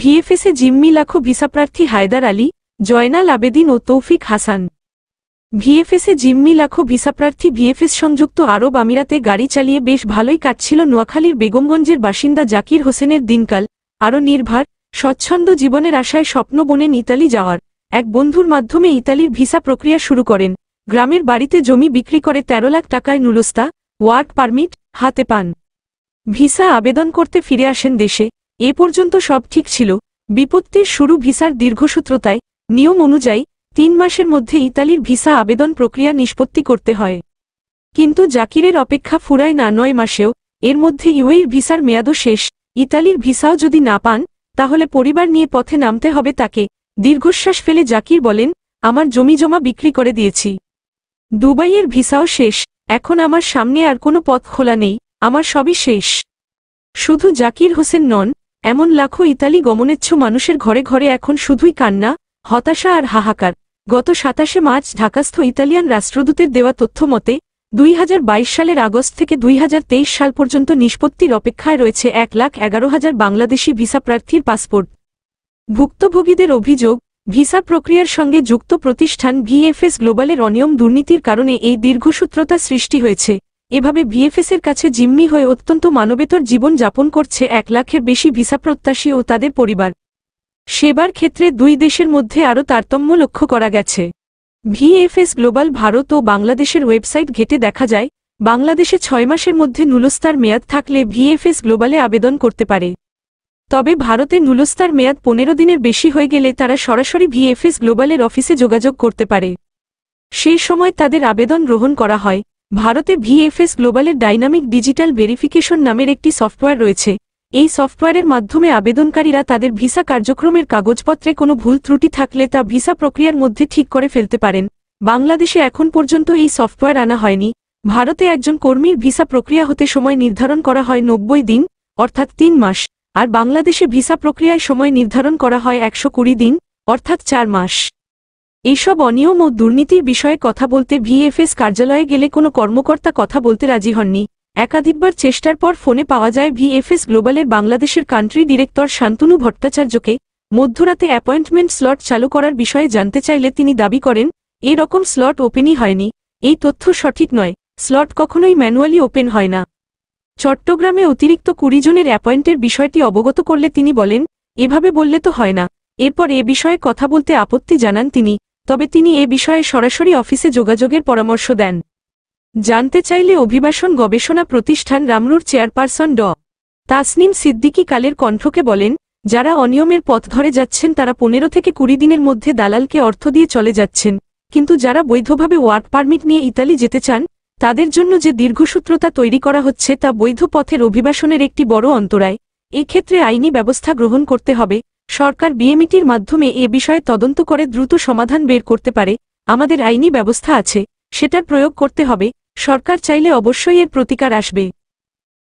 ভিএফএসে জিম্মি লাখো ভিসাপ্রার্থী হায়দার আলী জয়নাল আবেদিন ও তৌফিক হাসান ভিএফএসে জিম্মি লাখো ভিসাপ্রার্থী ভিএফএস সংযুক্ত আরব আমিরাতে গাড়ি চালিয়ে বেশ ভালোই কাটছিল নোয়াখালীর বেগমগঞ্জের বাসিন্দা জাকির হোসেনের দিনকাল আরও নির্ভার স্বচ্ছন্দ জীবনের আশায় স্বপ্ন বোনেন ইতালি যাওয়ার এক বন্ধুর মাধ্যমে ইতালির ভিসা প্রক্রিয়া শুরু করেন গ্রামের বাড়িতে জমি বিক্রি করে ১৩ লাখ টাকায় নুলস্তা ওয়ার্ক পারমিট হাতে পান ভিসা আবেদন করতে ফিরে আসেন দেশে এ পর্যন্ত সব ঠিক ছিল বিপত্তির শুরু ভিসার দীর্ঘসূত্রতায় নিয়ম অনুযায়ী তিন মাসের মধ্যে ইতালির ভিসা আবেদন প্রক্রিয়া নিষ্পত্তি করতে হয় কিন্তু জাকিরের অপেক্ষা ফুরায় না নয় মাসেও এর মধ্যে ইউএর ভিসার মেয়াদও শেষ ইতালির ভিসাও যদি না পান তাহলে পরিবার নিয়ে পথে নামতে হবে তাকে দীর্ঘশ্বাস ফেলে জাকির বলেন আমার জমি জমা বিক্রি করে দিয়েছি দুবাইয়ের ভিসাও শেষ এখন আমার সামনে আর কোনো পথ খোলা নেই আমার সবই শেষ শুধু জাকির হোসেন নন এমন লাখো ইতালি গমনেচ্ছ মানুষের ঘরে ঘরে এখন শুধুই কান্না হতাশা আর হাহাকার গত সাতাশে মার্চ ঢাকাস্থ ইতালিয়ান রাষ্ট্রদূতের দেওয়া তথ্য মতে দুই সালের আগস্ট থেকে দুই সাল পর্যন্ত নিষ্পত্তির অপেক্ষায় রয়েছে এক লাখ এগারো হাজার বাংলাদেশি ভিসা প্রার্থীর পাসপোর্ট ভুক্তভোগীদের অভিযোগ ভিসা প্রক্রিয়ার সঙ্গে যুক্ত প্রতিষ্ঠান ভিএফএস গ্লোবালের অনিয়ম দুর্নীতির কারণে এই দীর্ঘসূত্রতা সৃষ্টি হয়েছে এভাবে ভিএফএসের কাছে জিম্মি হয়ে অত্যন্ত মানবেতর জীবন যাপন করছে এক লাখের বেশি ভিসা প্রত্যাশী ও তাদের পরিবার সেবার ক্ষেত্রে দুই দেশের মধ্যে আরও তারতম্য লক্ষ্য করা গেছে ভিএফএস গ্লোবাল ভারত ও বাংলাদেশের ওয়েবসাইট ঘেটে দেখা যায় বাংলাদেশে ছয় মাসের মধ্যে নুলস্তার মেয়াদ থাকলে ভিএফএস গ্লোবালে আবেদন করতে পারে তবে ভারতে নুলস্তার মেয়াদ পনেরো দিনের বেশি হয়ে গেলে তারা সরাসরি ভিএফএস গ্লোবালের অফিসে যোগাযোগ করতে পারে সেই সময় তাদের আবেদন গ্রহণ করা হয় ভারতে ভিএফএস গ্লোবালের ডাইনামিক ডিজিটাল ভেরিফিকেশন নামের একটি সফটওয়্যার রয়েছে এই সফটওয়্যারের মাধ্যমে আবেদনকারীরা তাদের ভিসা কার্যক্রমের কাগজপত্রে কোনো ভুল ত্রুটি থাকলে তা ভিসা প্রক্রিয়ার মধ্যে ঠিক করে ফেলতে পারেন বাংলাদেশে এখন পর্যন্ত এই সফটওয়্যার আনা হয়নি ভারতে একজন কর্মীর ভিসা প্রক্রিয়া হতে সময় নির্ধারণ করা হয় নব্বই দিন অর্থাৎ তিন মাস আর বাংলাদেশে ভিসা প্রক্রিয়ায় সময় নির্ধারণ করা হয় একশো দিন অর্থাৎ চার মাস এইসব অনিয়ম ও দুর্নীতির বিষয়ে কথা বলতে ভিএফএস কার্যালয়ে গেলে কোনো কর্মকর্তা কথা বলতে রাজি হননি একাধিকবার চেষ্টার পর ফোনে পাওয়া যায় ভিএফএস গ্লোবালের বাংলাদেশের কান্ট্রি ডিরেক্টর শান্তনু ভট্টাচার্যকে মধ্যরাতে অ্যাপয়েন্টমেন্ট স্লট চালু করার বিষয়ে জানতে চাইলে তিনি দাবি করেন এরকম স্লট ওপেনই হয়নি এই তথ্য সঠিক নয় স্লট কখনোই ম্যানুয়ালি ওপেন হয় না চট্টগ্রামে অতিরিক্ত কুড়ি জনের অ্যাপয়েন্টের বিষয়টি অবগত করলে তিনি বলেন এভাবে বললে তো হয় না এরপর এ বিষয়ে কথা বলতে আপত্তি জানান তিনি তবে তিনি এ বিষয়ে সরাসরি অফিসে যোগাযোগের পরামর্শ দেন জানতে চাইলে অভিবাসন গবেষণা প্রতিষ্ঠান রামরুর চেয়ারপারসন ড তাসনিম সিদ্দিকি কালের কণ্ঠকে বলেন যারা অনিয়মের পথ ধরে যাচ্ছেন তারা পনেরো থেকে কুড়ি দিনের মধ্যে দালালকে অর্থ দিয়ে চলে যাচ্ছেন কিন্তু যারা বৈধভাবে ওয়ার্ক পারমিট নিয়ে ইতালি যেতে চান তাদের জন্য যে দীর্ঘসূত্রতা তৈরি করা হচ্ছে তা বৈধ পথের অভিবাসনের একটি বড় অন্তরায় এক্ষেত্রে আইনি ব্যবস্থা গ্রহণ করতে হবে সরকার বিএমিটির মাধ্যমে এ বিষয়ে তদন্ত করে দ্রুত সমাধান বের করতে পারে আমাদের আইনি ব্যবস্থা আছে সেটার প্রয়োগ করতে হবে সরকার চাইলে অবশ্যই এর প্রতিকার আসবে